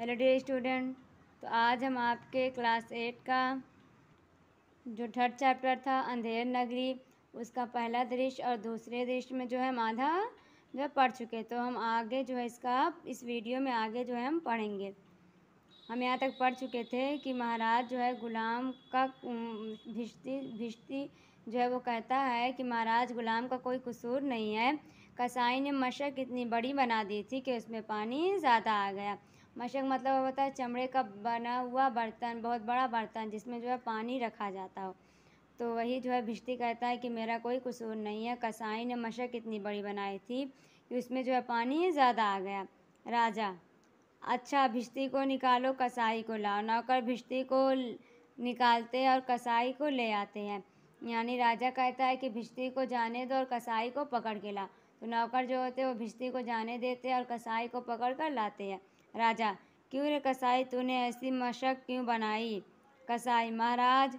hello dear student तो आज हम आपके क्लास एट का जो थर्ड चैप्टर था अंधेर नगरी उसका पहला दृश्य और दूसरे दृश्य में जो है माधा आधा जो है पढ़ चुके तो हम आगे जो है इसका इस वीडियो में आगे जो है हम पढ़ेंगे हम यहाँ तक पढ़ चुके थे कि महाराज जो है गुलाम का भिश्ती भिश्ती जो है वो कहता है कि महाराज गुलाम का कोई कसूर नहीं है कसाई ने मशक इतनी बड़ी बना दी थी कि उसमें पानी ज़्यादा आ गया मशक मतलब होता है चमड़े का बना हुआ बर्तन बहुत बड़ा बर्तन जिसमें जो है पानी रखा जाता हो तो वही जो है भिश्ती कहता है कि मेरा कोई कसूर नहीं है कसाई ने मशक इतनी बड़ी बनाई थी कि उसमें जो है पानी ज़्यादा आ गया राजा अच्छा भिश्ती को निकालो कसाई को लाओ नौकर भिश्ती को निकालते और कसाई को ले आते हैं यानी राजा कहता है कि भिश्ती को जाने दो और कसाई को पकड़ के लाओ तो नौकर जो होते हैं वो भिश्ती को जाने देते हैं और कसाई को पकड़ कर लाते हैं राजा क्यों रे कसाई तूने ऐसी मशक क्यों बनाई कसाई महाराज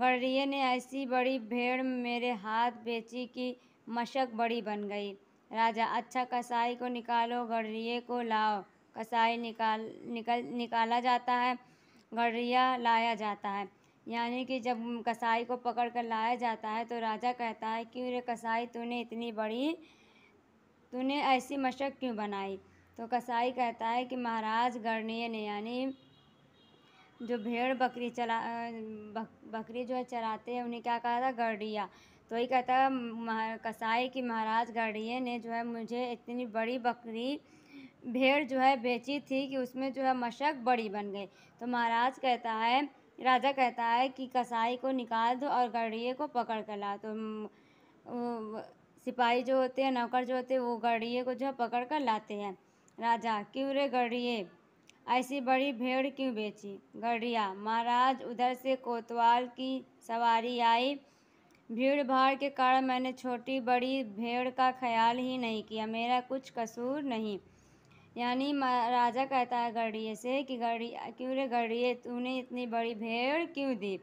गढ़िए ने ऐसी बड़ी भेड़ मेरे हाथ बेची कि मशक बड़ी बन गई राजा अच्छा कसाई को निकालो गढ़िए को लाओ कसाई निकाल निकल निकाला जाता है गढ़िया लाया जाता है यानी कि जब कसाई को पकड़ कर लाया जाता है तो राजा कहता है क्यों रे कसाई तूने इतनी बड़ी तूने ऐसी मशक क्यों बनाई तो कसाई कहता है कि महाराज गणनीय ने यानी जो भेड़ बकरी चला बक, बकरी जो है चराते हैं उन्हें क्या कहा था गढ़िया तो ये कहता है कसाई कि महाराज गढ़िए ने जो है मुझे इतनी बड़ी बकरी भेड़ जो है बेची थी कि उसमें जो है मशक बड़ी बन गई तो महाराज कहता है राजा कहता है कि कसाई को निकाल दो और गढ़िए को पकड़ कर ला तो सिपाही जो होते हैं नौकर जो होते हैं वो गढ़िए को जो है पकड़ कर लाते हैं राजा क्यों रे गढ़िए ऐसी बड़ी भेड़ क्यों बेची गढ़िया महाराज उधर से कोतवाल की सवारी आई भीड़ भाड़ के कारण मैंने छोटी बड़ी भेड़ का ख्याल ही नहीं किया मेरा कुछ कसूर नहीं यानी राजा कहता है गढ़िए से कि गढ़िया क्यों रे गढ़िए तूने इतनी बड़ी भेड़ क्यों दी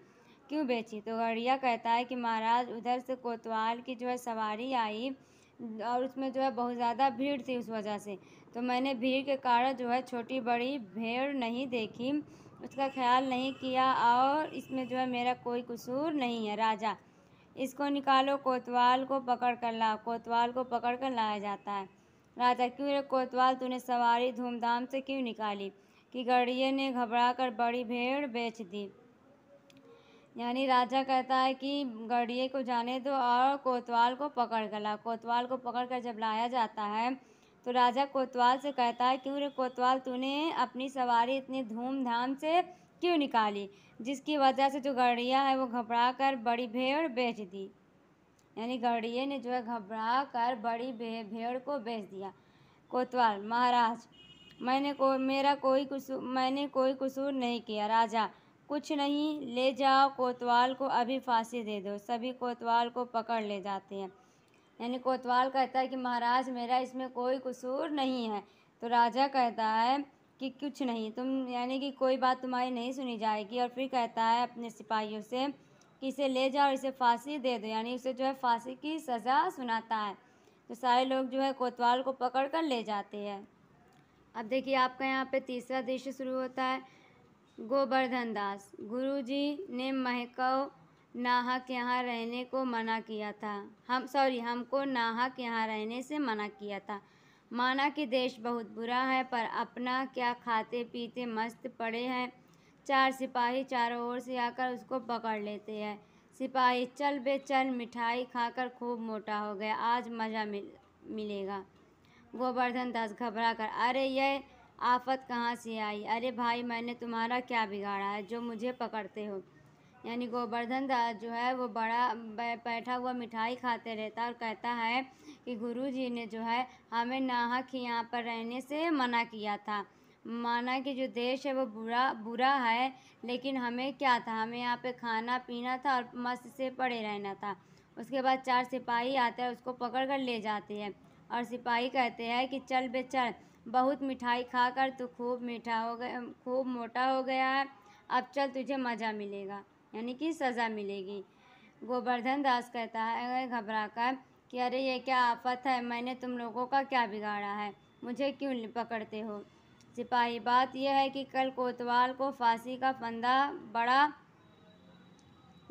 क्यों बेची तो गढ़िया कहता है कि महाराज उधर से कोतवाल की जो है सवारी आई और उसमें जो है बहुत ज़्यादा भीड़ थी उस वजह से तो मैंने भीड़ के कारण जो है छोटी बड़ी भीड़ नहीं देखी उसका ख्याल नहीं किया और इसमें जो है मेरा कोई कसूर नहीं है राजा इसको निकालो कोतवाल को पकड़ कर लाओ कोतवाल को पकड़ कर लाया जाता है राजा क्यों रे कोतवाल तूने सवारी धूमधाम से क्यों निकाली कि गड़िए ने घबरा कर बड़ी भेड़ बेच दी यानी राजा कहता है कि गड़िए को जाने दो और कोतवाल को पकड़ कर ला कोतवाल को पकड़ कर जब लाया जाता है तो राजा कोतवाल से कहता है क्यों रे कोतवाल तूने अपनी सवारी इतनी धूमधाम से क्यों निकाली जिसकी वजह से जो गड़िया है वो घबरा कर बड़ी भेड़ बेच दी यानी गड़िए ने जो है घबरा कर बड़ी भेड़ को बेच दिया कोतवाल महाराज मैंने को मेरा कोई कसूर मैंने कोई कसूर नहीं किया राजा कुछ नहीं ले जाओ कोतवाल को अभी फांसी दे दो सभी कोतवाल को पकड़ ले जाते हैं यानी कोतवाल कहता है कि महाराज मेरा इसमें कोई कसूर नहीं है तो राजा कहता है कि कुछ नहीं तुम यानी कि कोई बात तुम्हारी नहीं सुनी जाएगी और फिर कहता है अपने सिपाहियों से कि इसे ले जाओ और इसे फांसी दे दो यानी उसे जो है फांसी की सज़ा सुनाता है तो सारे लोग जो है कोतवाल को पकड़ कर ले जाते हैं अब देखिए आपका यहाँ पे तीसरा दृश्य शुरू होता है गोवर्धन दास गुरु जी ने महकव नाहक यहाँ रहने को मना किया था हम सॉरी हमको नाहक यहाँ रहने से मना किया था माना कि देश बहुत बुरा है पर अपना क्या खाते पीते मस्त पड़े हैं चार सिपाही चारों ओर से आकर उसको पकड़ लेते हैं सिपाही चल बे चल मिठाई खाकर खूब मोटा हो गया आज मज़ा मिल मिलेगा गोवर्धन दास घबरा कर अरे यह आफत कहाँ से आई अरे भाई मैंने तुम्हारा क्या बिगाड़ा है जो मुझे पकड़ते हो यानी गोवर्धन दास जो है वो बड़ा बैठा हुआ मिठाई खाते रहता और कहता है कि गुरु जी ने जो है हमें नाहक यहाँ पर रहने से मना किया था माना कि जो देश है वो बुरा बुरा है लेकिन हमें क्या था हमें यहाँ पे खाना पीना था और मस्त से पड़े रहना था उसके बाद चार सिपाही आते हैं उसको पकड़ कर ले जाते हैं और सिपाही कहते हैं कि चल बे चल बहुत मिठाई खा कर तो खूब मीठा हो गया खूब मोटा हो गया है अब चल तुझे मज़ा मिलेगा यानी कि सज़ा मिलेगी गोवर्धन दास कहता है घबरा कर कि अरे ये क्या आफत है मैंने तुम लोगों का क्या बिगाड़ा है मुझे क्यों पकड़ते हो सिपाही बात यह है कि कल कोतवाल को फांसी का फंदा बड़ा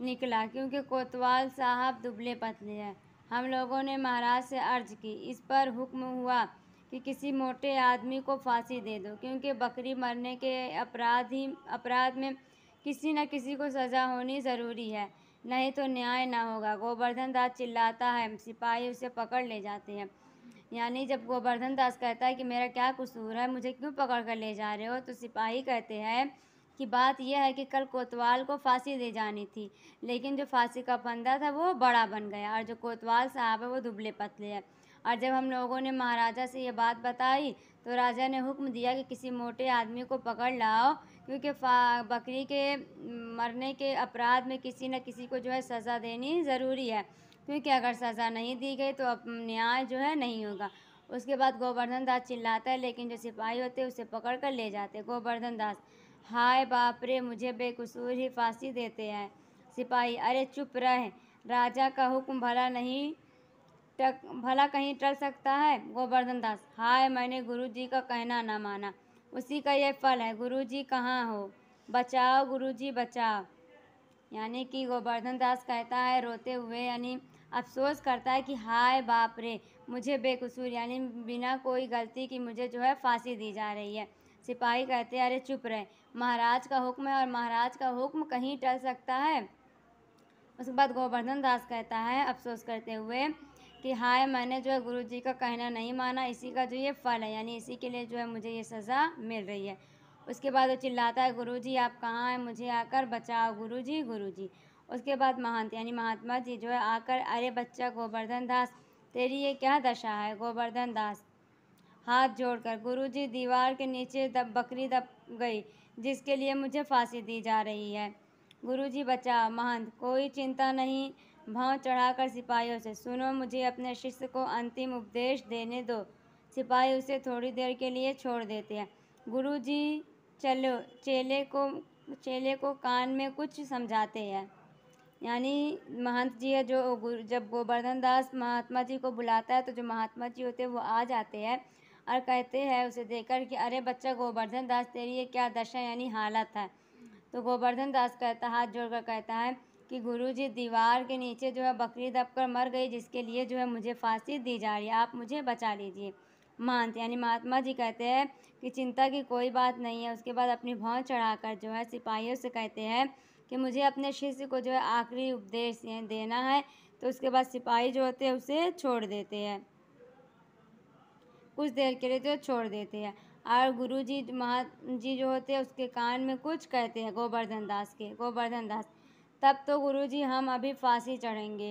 निकला क्योंकि कोतवाल साहब दुबले पतले हैं हम लोगों ने महाराज से अर्ज की इस पर हुक्म हुआ कि किसी मोटे आदमी को फांसी दे दो क्योंकि बकरी मरने के अपराध ही अपराध में किसी न किसी को सज़ा होनी ज़रूरी है नहीं तो न्याय ना होगा गोवर्धन दास चिल्लाता है सिपाही उसे पकड़ ले जाते हैं यानी जब गोवर्धन दास कहता है कि मेरा क्या कसूर है मुझे क्यों पकड़ कर ले जा रहे हो तो सिपाही कहते हैं कि बात यह है कि कल कोतवाल को फांसी दे जानी थी लेकिन जो फांसी का फंदा था वो बड़ा बन गया और जो कोतवाल साहब है वो दुबले पतले है और जब हम लोगों ने महाराजा से ये बात बताई तो राजा ने हुक्म दिया कि किसी मोटे आदमी को पकड़ लाओ क्योंकि बकरी के मरने के अपराध में किसी न किसी को जो है सज़ा देनी ज़रूरी है क्योंकि अगर सज़ा नहीं दी गई तो अब न्याय जो है नहीं होगा उसके बाद गोवर्धन दास चिल्लाता है लेकिन जो सिपाही होते हैं उसे पकड़ कर ले जाते गोवर्धन दास हाय बाप रे मुझे बेकसूर ही फांसी देते हैं सिपाही अरे चुप रहे राजा का हुक्म भला नहीं टक भला कहीं टल सकता है गोवर्धन दास हाय मैंने गुरु जी का कहना ना माना उसी का यह फल है गुरु जी कहाँ हो बचाओ गुरु जी बचाओ यानी कि गोवर्धन दास कहता है रोते हुए यानी अफसोस करता है कि हाय बाप रे मुझे बेकसूर यानी बिना कोई गलती की मुझे जो है फांसी दी जा रही है सिपाही कहते हैं अरे चुप रहे महाराज का हुक्म है और महाराज का हुक्म कहीं टल सकता है उसके बाद गोवर्धन दास कहता है अफसोस करते हुए कि हाँ मैंने जो है गुरु जी का कहना नहीं माना इसी का जो ये फल है यानी इसी के लिए जो है मुझे ये सज़ा मिल रही है उसके बाद वो चिल्लाता है गुरु जी आप कहाँ हैं मुझे आकर बचाओ गुरु जी गुरु जी उसके बाद महंत यानी महात्मा जी जो है आकर अरे बच्चा गोवर्धन दास तेरी ये क्या दशा है गोवर्धन दास हाथ जोड़कर जी दीवार के नीचे दब बकरी दब गई जिसके लिए मुझे फांसी दी जा रही है गुरु जी बचाओ महंत कोई चिंता नहीं भाव चढ़ाकर सिपाहियों से सुनो मुझे अपने शिष्य को अंतिम उपदेश देने दो सिपाही उसे थोड़ी देर के लिए छोड़ देते हैं गुरु जी चलो चेले को चेले को कान में कुछ समझाते हैं यानी महंत जी है जो जब गोवर्धन दास महात्मा जी को बुलाता है तो जो महात्मा जी होते हैं वो आ जाते हैं और कहते हैं उसे देखकर कि अरे बच्चा गोवर्धन दास तेरी ये क्या दशा यानी हालत है तो गोवर्धन दास कहता हाथ जोड़कर कहता है कि गुरुजी दीवार के नीचे जो है बकरी दबकर मर गई जिसके लिए जो है मुझे फांसी दी जा रही है आप मुझे बचा लीजिए मानते यानी महात्मा जी कहते हैं कि चिंता की कोई बात नहीं है उसके बाद अपनी भौं चढ़ाकर जो है सिपाहियों से कहते हैं कि मुझे अपने शिष्य को जो है आखिरी उपदेश देना है तो उसके बाद सिपाही जो होते हैं उसे छोड़ देते हैं कुछ देर के लिए जो छोड़ देते हैं और गुरु जी महा जी जो होते हैं उसके कान में कुछ कहते हैं गोवर्धन दास के गोवर्धन दास तब तो गुरुजी हम अभी फांसी चढ़ेंगे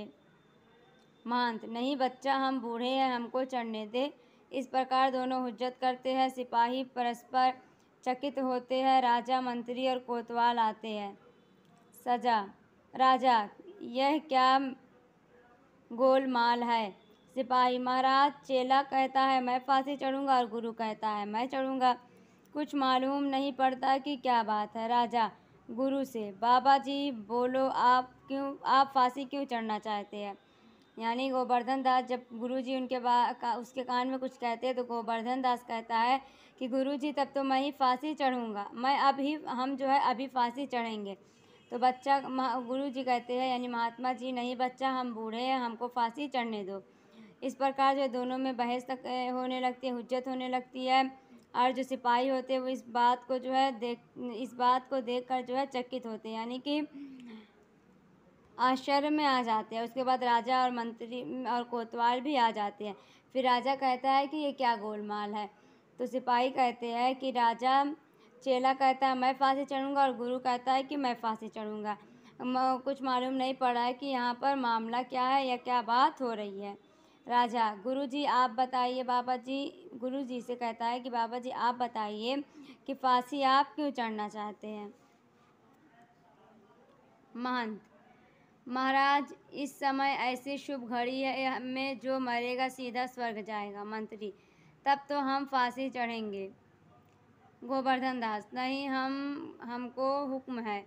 महंत नहीं बच्चा हम बूढ़े हैं हमको चढ़ने दे इस प्रकार दोनों हुज्जत करते हैं सिपाही परस्पर चकित होते हैं राजा मंत्री और कोतवाल आते हैं सजा राजा यह क्या गोलमाल है सिपाही महाराज चेला कहता है मैं फांसी चढ़ूँगा और गुरु कहता है मैं चढ़ूँगा कुछ मालूम नहीं पड़ता कि क्या बात है राजा गुरु से बाबा जी बोलो आप क्यों आप फांसी क्यों चढ़ना चाहते हैं यानी गोवर्धन दास जब गुरु जी उनके का, उसके कान में कुछ कहते हैं तो गोवर्धन दास कहता है कि गुरु जी तब तो मैं ही फांसी चढ़ूँगा मैं अभी हम जो है अभी फांसी चढ़ेंगे तो बच्चा गुरु जी कहते हैं यानी महात्मा जी नहीं बच्चा हम बूढ़े हैं हमको फांसी चढ़ने दो इस प्रकार जो दोनों में बहस तक होने लगती है हुज्जत होने लगती है और जो सिपाही होते हैं वो इस बात को जो है देख इस बात को देखकर जो है चकित होते हैं यानी कि आश्चर्य में आ जाते हैं उसके बाद राजा और मंत्री और कोतवाल भी आ जाते हैं फिर राजा कहता है कि ये क्या गोलमाल है तो सिपाही कहते हैं कि राजा चेला कहता है मैं फांसी चढ़ूँगा और गुरु कहता है कि मैं फांसी चढ़ूँगा कुछ मालूम नहीं पड़ा है कि यहाँ पर मामला क्या है या क्या बात हो रही है राजा गुरुजी आप बताइए बाबा जी गुरुजी से कहता है कि बाबा जी आप बताइए कि फांसी आप क्यों चढ़ना चाहते हैं महंत महाराज इस समय ऐसी शुभ घड़ी है में जो मरेगा सीधा स्वर्ग जाएगा मंत्री तब तो हम फांसी चढ़ेंगे गोवर्धन दास नहीं हम हमको हुक्म है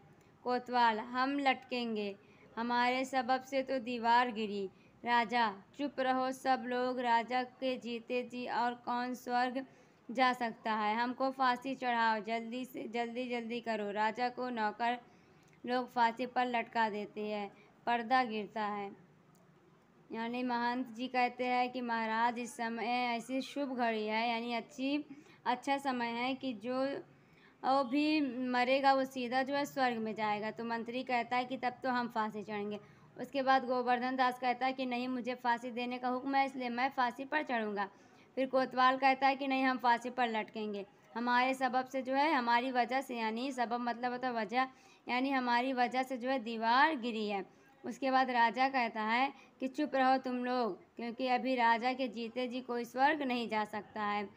कोतवाल हम लटकेंगे हमारे सबब से तो दीवार गिरी राजा चुप रहो सब लोग राजा के जीते जी और कौन स्वर्ग जा सकता है हमको फांसी चढ़ाओ जल्दी से जल्दी जल्दी करो राजा को नौकर लोग फांसी पर लटका देते हैं पर्दा गिरता है यानी महंत जी कहते हैं कि महाराज इस समय ऐसी शुभ घड़ी है यानी अच्छी अच्छा समय है कि जो वो भी मरेगा वो सीधा जो है स्वर्ग में जाएगा तो मंत्री कहता है कि तब तो हम फांसी चढ़ेंगे उसके बाद गोवर्धन दास कहता है कि नहीं मुझे फांसी देने का हुक्म है इसलिए मैं फांसी पर चढ़ूँगा फिर कोतवाल कहता है कि नहीं हम फांसी पर लटकेंगे हमारे सबब से जो है हमारी वजह से यानी सबब मतलब होता है वजह यानी हमारी वजह से जो है दीवार गिरी है उसके बाद राजा कहता है कि चुप रहो तुम लोग क्योंकि अभी राजा के जीते जी कोई स्वर्ग नहीं जा सकता है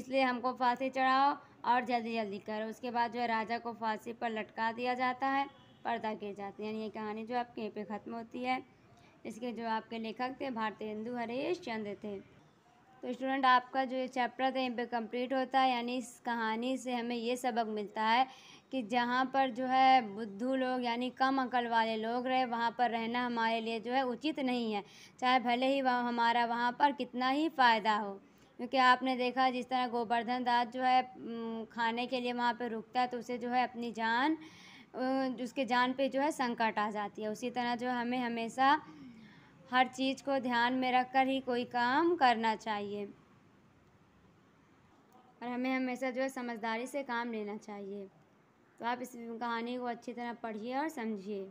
इसलिए हमको फांसी चढ़ाओ और जल्दी जल्दी करो उसके बाद जो है राजा को फांसी पर लटका दिया जाता है पर्दा गिर जाते हैं यानी ये कहानी जो आपके यहीं पर ख़त्म होती है इसके जो आपके लेखक थे भारतीय हिंदू हरेश चंद्र थे तो स्टूडेंट आपका जो ये चैप्टर था यहाँ पे कंप्लीट होता है यानी इस कहानी से हमें ये सबक मिलता है कि जहाँ पर जो है बुद्धू लोग यानी कम अकल वाले लोग रहे वहाँ पर रहना हमारे लिए जो है उचित नहीं है चाहे भले ही वह हमारा वहाँ पर कितना ही फ़ायदा हो क्योंकि आपने देखा जिस तरह गोवर्धन दास जो है खाने के लिए वहाँ पर रुकता है तो उसे जो है अपनी जान उसके जान पे जो है संकट आ जाती है उसी तरह जो हमें हमेशा हर चीज़ को ध्यान में रखकर ही कोई काम करना चाहिए और हमें हमेशा जो है समझदारी से काम लेना चाहिए तो आप इस कहानी को अच्छी तरह पढ़िए और समझिए